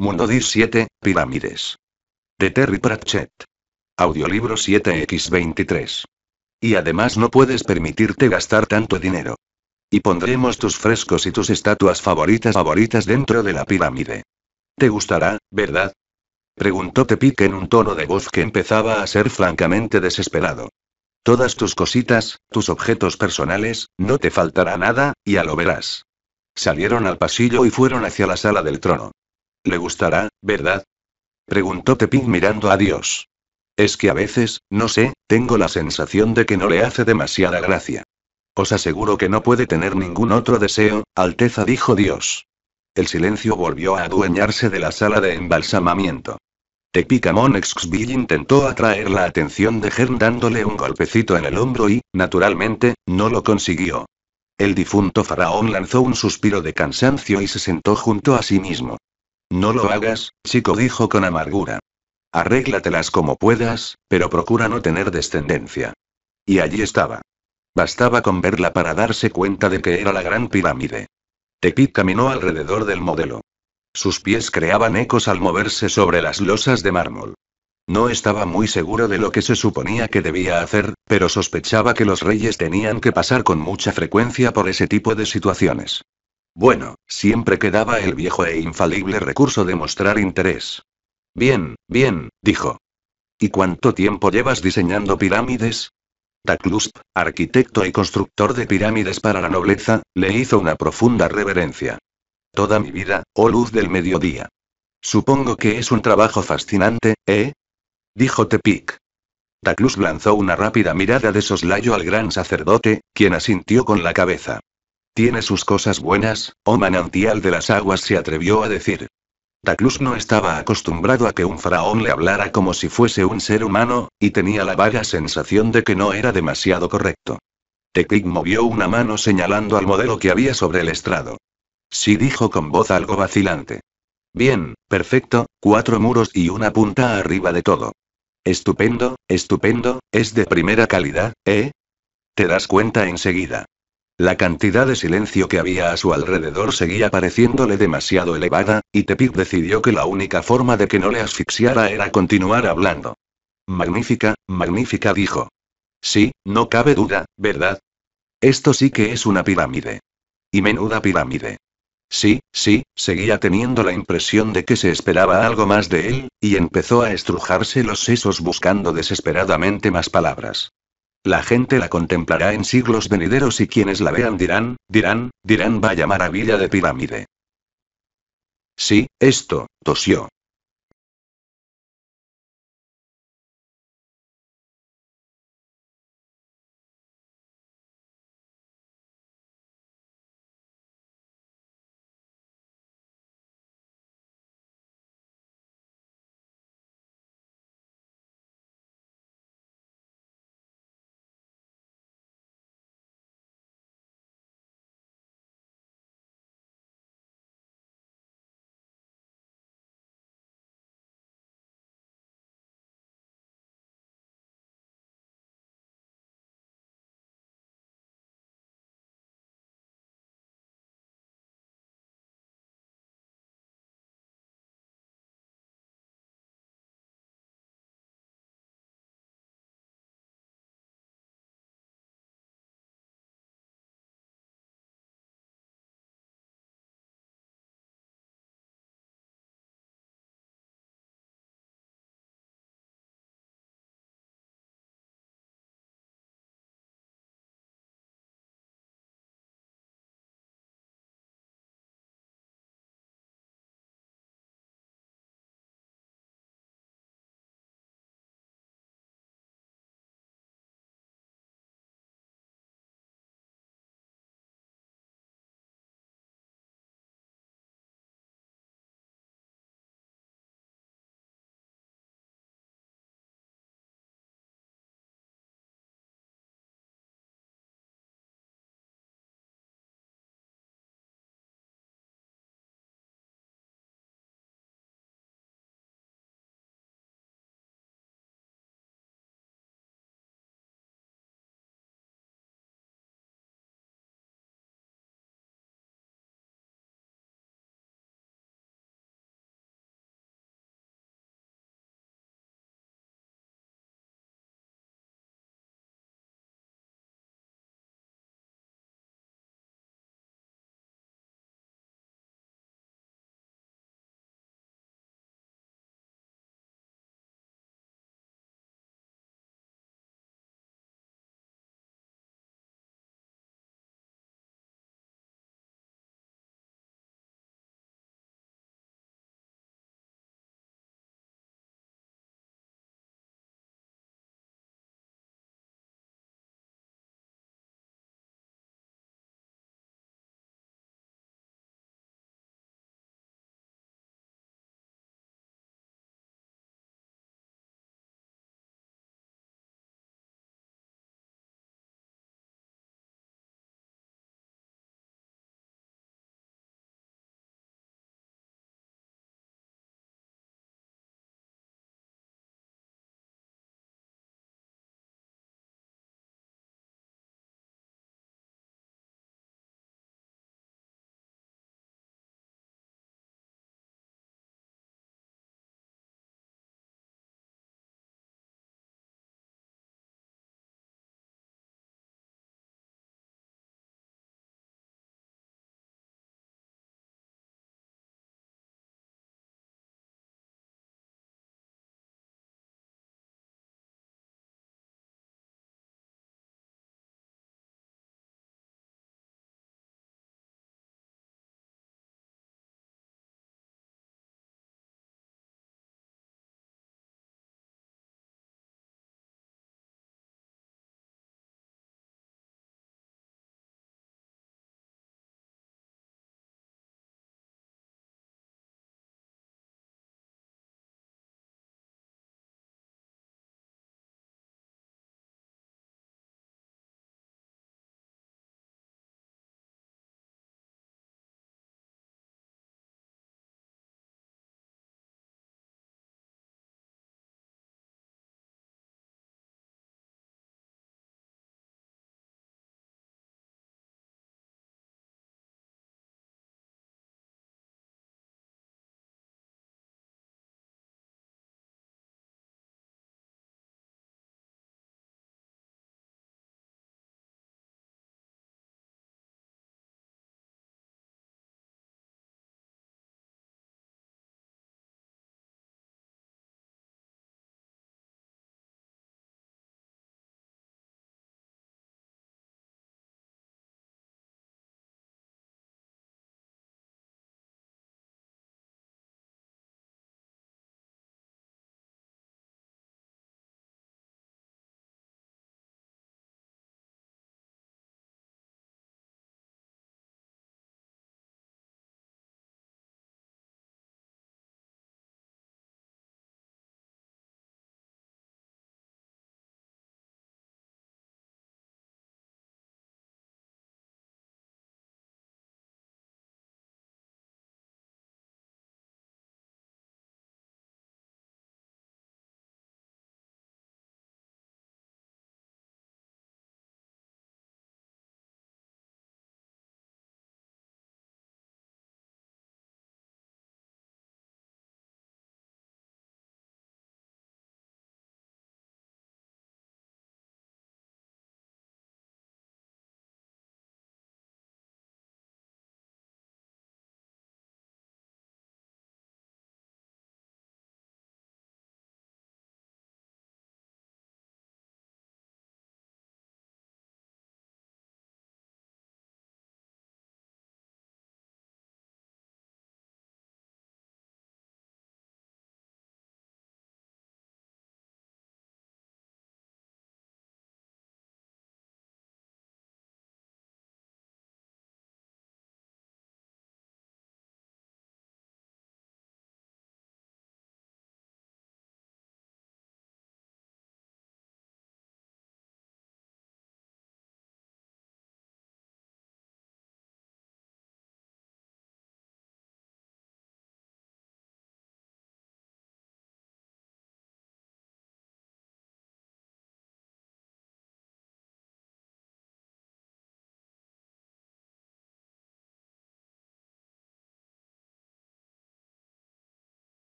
Mundo 7, Pirámides. De Terry Pratchett. Audiolibro 7x23. Y además no puedes permitirte gastar tanto dinero. Y pondremos tus frescos y tus estatuas favoritas favoritas dentro de la pirámide. ¿Te gustará, verdad? Preguntó Tepic en un tono de voz que empezaba a ser francamente desesperado. Todas tus cositas, tus objetos personales, no te faltará nada, y a lo verás. Salieron al pasillo y fueron hacia la sala del trono. Le gustará, ¿verdad? Preguntó Tepin mirando a Dios. Es que a veces, no sé, tengo la sensación de que no le hace demasiada gracia. Os aseguro que no puede tener ningún otro deseo, Alteza dijo Dios. El silencio volvió a adueñarse de la sala de embalsamamiento. Tepicamon Exville intentó atraer la atención de Gern dándole un golpecito en el hombro y, naturalmente, no lo consiguió. El difunto faraón lanzó un suspiro de cansancio y se sentó junto a sí mismo. No lo hagas, chico, dijo con amargura. Arréglatelas como puedas, pero procura no tener descendencia. Y allí estaba. Bastaba con verla para darse cuenta de que era la gran pirámide. Tepit caminó alrededor del modelo. Sus pies creaban ecos al moverse sobre las losas de mármol. No estaba muy seguro de lo que se suponía que debía hacer, pero sospechaba que los reyes tenían que pasar con mucha frecuencia por ese tipo de situaciones. Bueno, siempre quedaba el viejo e infalible recurso de mostrar interés. Bien, bien, dijo. ¿Y cuánto tiempo llevas diseñando pirámides? Taklusp, arquitecto y constructor de pirámides para la nobleza, le hizo una profunda reverencia. Toda mi vida, oh luz del mediodía. Supongo que es un trabajo fascinante, ¿eh? Dijo Tepic. Taklusp lanzó una rápida mirada de soslayo al gran sacerdote, quien asintió con la cabeza. Tiene sus cosas buenas, oh manantial de las aguas se atrevió a decir. Daclus no estaba acostumbrado a que un faraón le hablara como si fuese un ser humano, y tenía la vaga sensación de que no era demasiado correcto. Teclic movió una mano señalando al modelo que había sobre el estrado. Sí dijo con voz algo vacilante. Bien, perfecto, cuatro muros y una punta arriba de todo. Estupendo, estupendo, es de primera calidad, ¿eh? Te das cuenta enseguida. La cantidad de silencio que había a su alrededor seguía pareciéndole demasiado elevada, y Tepic decidió que la única forma de que no le asfixiara era continuar hablando. Magnífica, magnífica, dijo. Sí, no cabe duda, ¿verdad? Esto sí que es una pirámide. Y menuda pirámide. Sí, sí, seguía teniendo la impresión de que se esperaba algo más de él, y empezó a estrujarse los sesos buscando desesperadamente más palabras. La gente la contemplará en siglos venideros y quienes la vean dirán, dirán, dirán vaya maravilla de pirámide. Sí, esto, tosió,